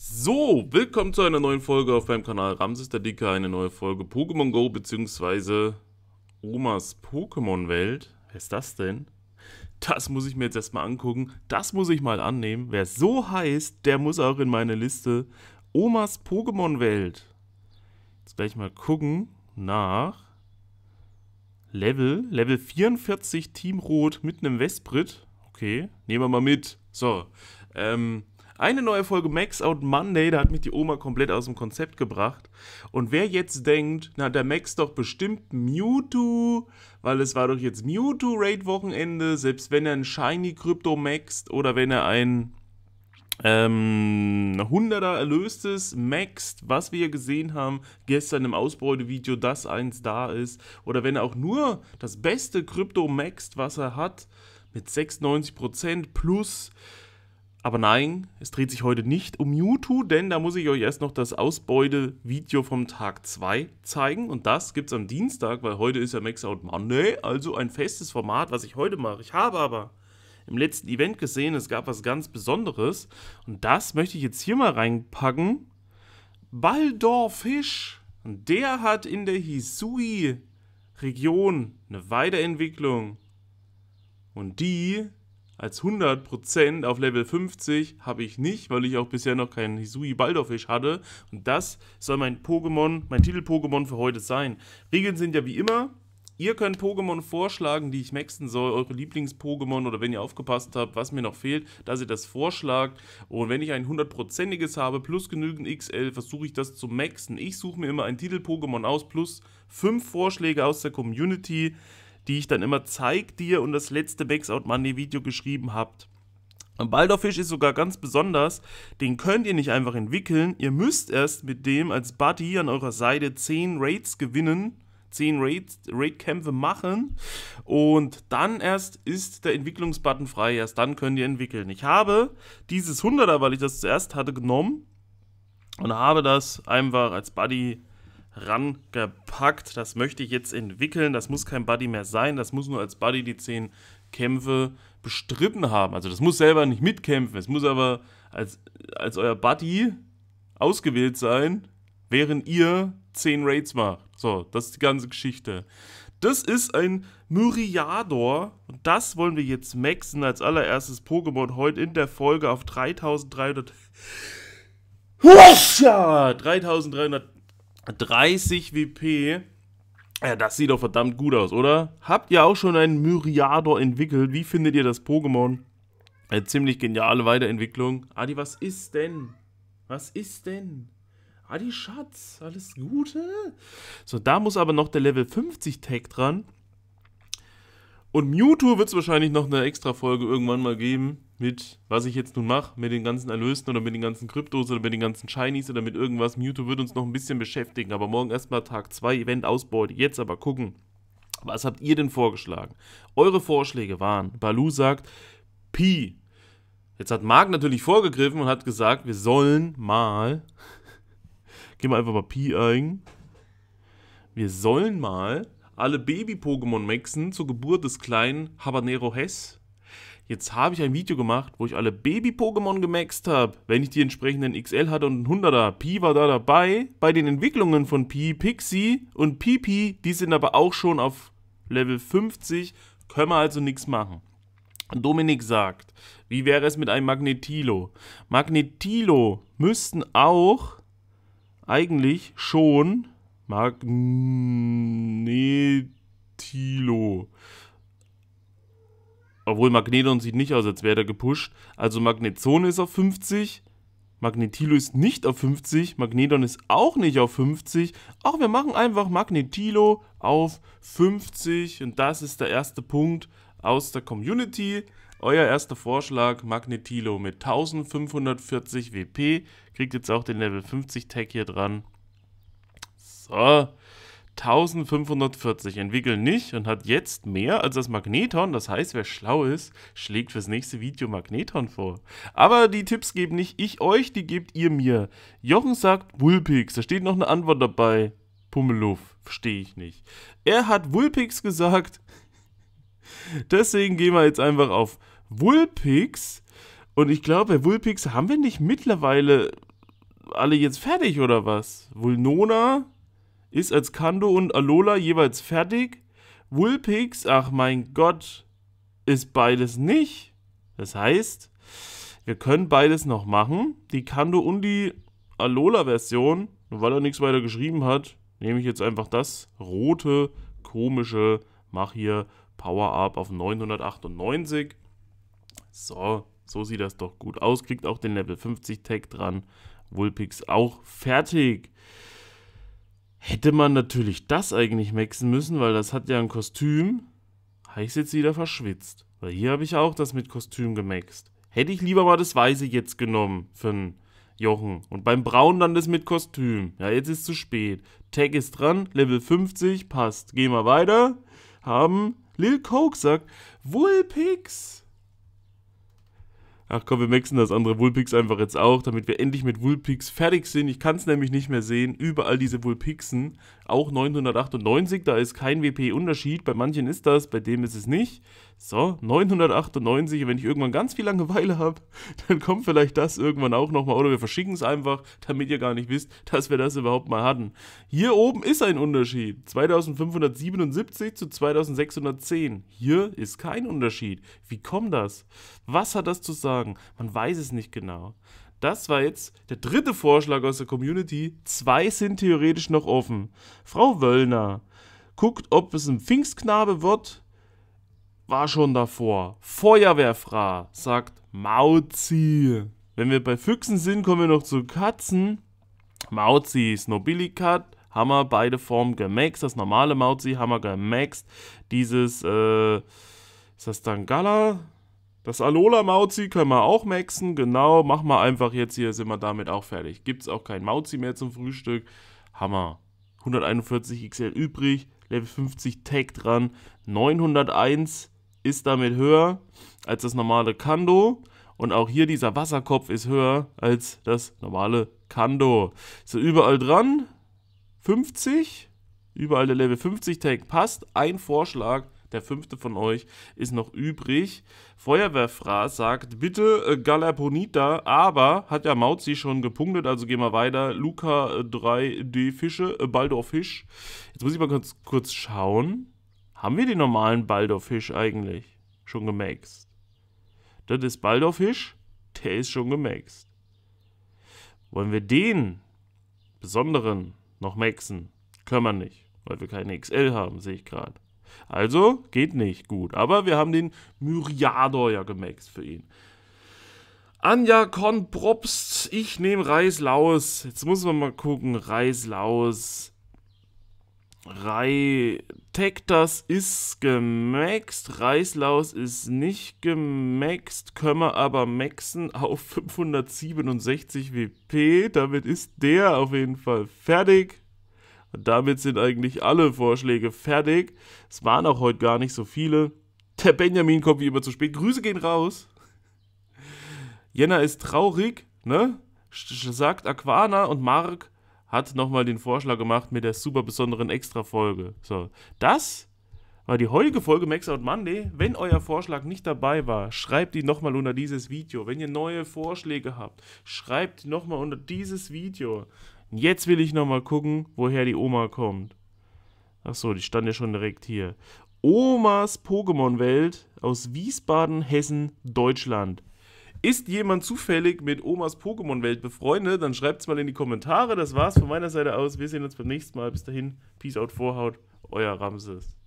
So, willkommen zu einer neuen Folge auf meinem Kanal Ramses der Dicke, eine neue Folge Pokémon Go bzw. Omas Pokémon Welt. Wer ist das denn? Das muss ich mir jetzt erstmal angucken, das muss ich mal annehmen. Wer so heißt, der muss auch in meine Liste. Omas Pokémon Welt. Jetzt gleich mal gucken nach Level, Level 44 Team Rot mit einem Westbrit. Okay, nehmen wir mal mit. So, ähm, eine neue Folge Max Out Monday, da hat mich die Oma komplett aus dem Konzept gebracht. Und wer jetzt denkt, na, der Max doch bestimmt Mewtwo, weil es war doch jetzt Mewtwo-Raid-Wochenende, selbst wenn er ein Shiny Krypto maxt oder wenn er ein ähm, 100er erlöstes Maxt, was wir gesehen haben gestern im Ausbeutevideo, dass eins da ist. Oder wenn er auch nur das beste Krypto maxt, was er hat, mit 96% plus aber nein, es dreht sich heute nicht um Mewtwo, denn da muss ich euch erst noch das Ausbeute-Video vom Tag 2 zeigen. Und das gibt es am Dienstag, weil heute ist ja Max Out Monday, also ein festes Format, was ich heute mache. Ich habe aber im letzten Event gesehen, es gab was ganz Besonderes. Und das möchte ich jetzt hier mal reinpacken. Baldor Fisch, der hat in der Hisui-Region eine Weiterentwicklung. Und die als 100% auf Level 50 habe ich nicht, weil ich auch bisher noch keinen Hisui Baldorfisch hatte. Und das soll mein Pokémon, mein Titel-Pokémon für heute sein. Regeln sind ja wie immer. Ihr könnt Pokémon vorschlagen, die ich maxen soll, eure Lieblings-Pokémon oder wenn ihr aufgepasst habt, was mir noch fehlt, dass ihr das vorschlagt. Und wenn ich ein hundertprozentiges habe, plus genügend XL, versuche ich das zu maxen. Ich suche mir immer ein Titel-Pokémon aus, plus fünf Vorschläge aus der Community die ich dann immer zeig dir und das letzte Max Out Money Video geschrieben habt. Balderfisch ist sogar ganz besonders, den könnt ihr nicht einfach entwickeln, ihr müsst erst mit dem als Buddy an eurer Seite 10 Raids gewinnen, 10 Raid-Kämpfe machen und dann erst ist der Entwicklungsbutton frei, erst dann könnt ihr entwickeln. Ich habe dieses 100er, weil ich das zuerst hatte, genommen und habe das einfach als Buddy rangepackt. Das möchte ich jetzt entwickeln. Das muss kein Buddy mehr sein. Das muss nur als Buddy die 10 Kämpfe bestritten haben. Also das muss selber nicht mitkämpfen. Es muss aber als, als euer Buddy ausgewählt sein, während ihr 10 Raids macht. So, das ist die ganze Geschichte. Das ist ein Myriador. Und das wollen wir jetzt maxen als allererstes Pokémon heute in der Folge auf 3300. 3300 30 WP. Ja, das sieht doch verdammt gut aus, oder? Habt ihr auch schon einen Myriador entwickelt? Wie findet ihr das Pokémon? Eine ziemlich geniale Weiterentwicklung. Adi, was ist denn? Was ist denn? Adi, Schatz, alles Gute? So, da muss aber noch der Level 50 Tag dran. Und Mewtwo wird es wahrscheinlich noch eine extra Folge irgendwann mal geben mit, was ich jetzt nun mache, mit den ganzen Erlösten oder mit den ganzen Kryptos oder mit den ganzen Shinies oder mit irgendwas. Mewtwo wird uns noch ein bisschen beschäftigen, aber morgen erstmal Tag 2 Event Ausbeute. Jetzt aber gucken, was habt ihr denn vorgeschlagen? Eure Vorschläge waren, Balu sagt, Pi. Jetzt hat Marc natürlich vorgegriffen und hat gesagt, wir sollen mal, gehen wir einfach mal Pi ein, wir sollen mal alle Baby-Pokémon maxen zur Geburt des kleinen Habanero Hess. Jetzt habe ich ein Video gemacht, wo ich alle Baby-Pokémon gemaxt habe. Wenn ich die entsprechenden XL hatte und einen 100er, Pi war da dabei. Bei den Entwicklungen von Pi, Pixie und Pipi, die sind aber auch schon auf Level 50, können wir also nichts machen. Dominik sagt, wie wäre es mit einem Magnetilo? Magnetilo müssten auch eigentlich schon Magnetilo. Obwohl Magneton sieht nicht aus, als wäre er gepusht. Also Magnetzone ist auf 50. Magnetilo ist nicht auf 50. Magneton ist auch nicht auf 50. Auch wir machen einfach Magnetilo auf 50. Und das ist der erste Punkt aus der Community. Euer erster Vorschlag, Magnetilo mit 1540 WP. Kriegt jetzt auch den Level 50 Tag hier dran. So. 1540 entwickeln nicht und hat jetzt mehr als das Magneton. Das heißt, wer schlau ist, schlägt fürs nächste Video Magneton vor. Aber die Tipps gebe nicht ich euch, die gebt ihr mir. Jochen sagt Wulpix, da steht noch eine Antwort dabei. Pummeluff, verstehe ich nicht. Er hat Wulpix gesagt. Deswegen gehen wir jetzt einfach auf Wulpix. Und ich glaube, bei Wulpix haben wir nicht mittlerweile alle jetzt fertig oder was? Vulnona? Ist als Kando und Alola jeweils fertig. Wulpix, ach mein Gott, ist beides nicht. Das heißt, wir können beides noch machen. Die Kando und die Alola-Version, weil er nichts weiter geschrieben hat, nehme ich jetzt einfach das rote, komische, mach hier Power-Up auf 998. So, so sieht das doch gut aus. Kriegt auch den Level 50 Tag dran. Wulpix auch fertig. Hätte man natürlich das eigentlich maxen müssen, weil das hat ja ein Kostüm. Habe ich es jetzt wieder verschwitzt. Weil hier habe ich auch das mit Kostüm gemaxt. Hätte ich lieber mal das Weiße jetzt genommen für einen Jochen. Und beim Braun dann das mit Kostüm. Ja, jetzt ist zu spät. Tag ist dran, Level 50, passt. Gehen wir weiter. Haben Lil Coke sagt, Woolpix ach komm, wir maxen das andere Vulpix einfach jetzt auch, damit wir endlich mit Vulpix fertig sind. Ich kann es nämlich nicht mehr sehen. Überall diese Vulpixen. auch 998, da ist kein WP-Unterschied. Bei manchen ist das, bei dem ist es nicht so, 998, wenn ich irgendwann ganz viel Langeweile habe, dann kommt vielleicht das irgendwann auch nochmal oder wir verschicken es einfach, damit ihr gar nicht wisst, dass wir das überhaupt mal hatten. Hier oben ist ein Unterschied, 2577 zu 2610. Hier ist kein Unterschied. Wie kommt das? Was hat das zu sagen? Man weiß es nicht genau. Das war jetzt der dritte Vorschlag aus der Community. Zwei sind theoretisch noch offen. Frau Wöllner guckt, ob es ein Pfingstknabe wird war schon davor. Feuerwehrfra, sagt Mauzi. Wenn wir bei Füchsen sind, kommen wir noch zu Katzen. Mauzi ist Nobilikat, haben wir beide Formen gemaxt. Das normale Mauzi haben wir gemaxt. Dieses, äh, ist das dann Gala? Das Alola Mauzi können wir auch maxen, genau, machen wir einfach jetzt hier, sind wir damit auch fertig. Gibt es auch kein Mauzi mehr zum Frühstück, Hammer. 141 XL übrig, Level 50 Tag dran, 901 ist damit höher als das normale Kando. Und auch hier dieser Wasserkopf ist höher als das normale Kando. So, überall dran. 50. Überall der Level 50 Tank passt. Ein Vorschlag der fünfte von euch ist noch übrig. Feuerwehrfraß sagt, bitte äh, Galaponita, aber hat ja Mauzi schon gepunktet, also gehen wir weiter. Luca äh, 3D Fische, äh, Baldor Fisch. Jetzt muss ich mal kurz, kurz schauen. Haben wir den normalen Baldorfisch eigentlich schon gemaxt? Das ist Baldorfisch, der ist schon gemaxt. Wollen wir den besonderen noch maxen? Können wir nicht, weil wir keine XL haben, sehe ich gerade. Also geht nicht gut. Aber wir haben den Myriador ja gemaxt für ihn. Anja Konpropst, ich nehme Reislaus. Jetzt muss man mal gucken. Reislaus. Rei Tektas ist gemaxt, Reislaus ist nicht gemaxt, können wir aber maxen auf 567 WP. Damit ist der auf jeden Fall fertig. Und damit sind eigentlich alle Vorschläge fertig. Es waren auch heute gar nicht so viele. Der Benjamin kommt wie immer zu spät. Grüße gehen raus. Jenna ist traurig, ne? Sagt Aquana und Mark, hat nochmal den Vorschlag gemacht mit der super besonderen Extra-Folge. So, das war die heutige Folge Max Out Monday. Wenn euer Vorschlag nicht dabei war, schreibt ihn nochmal unter dieses Video. Wenn ihr neue Vorschläge habt, schreibt nochmal unter dieses Video. Jetzt will ich nochmal gucken, woher die Oma kommt. Achso, die stand ja schon direkt hier. Omas Pokémon-Welt aus Wiesbaden, Hessen, Deutschland. Ist jemand zufällig mit Omas Pokémon-Welt befreundet, dann schreibt es mal in die Kommentare. Das war's von meiner Seite aus. Wir sehen uns beim nächsten Mal. Bis dahin, Peace out, Vorhaut, euer Ramses.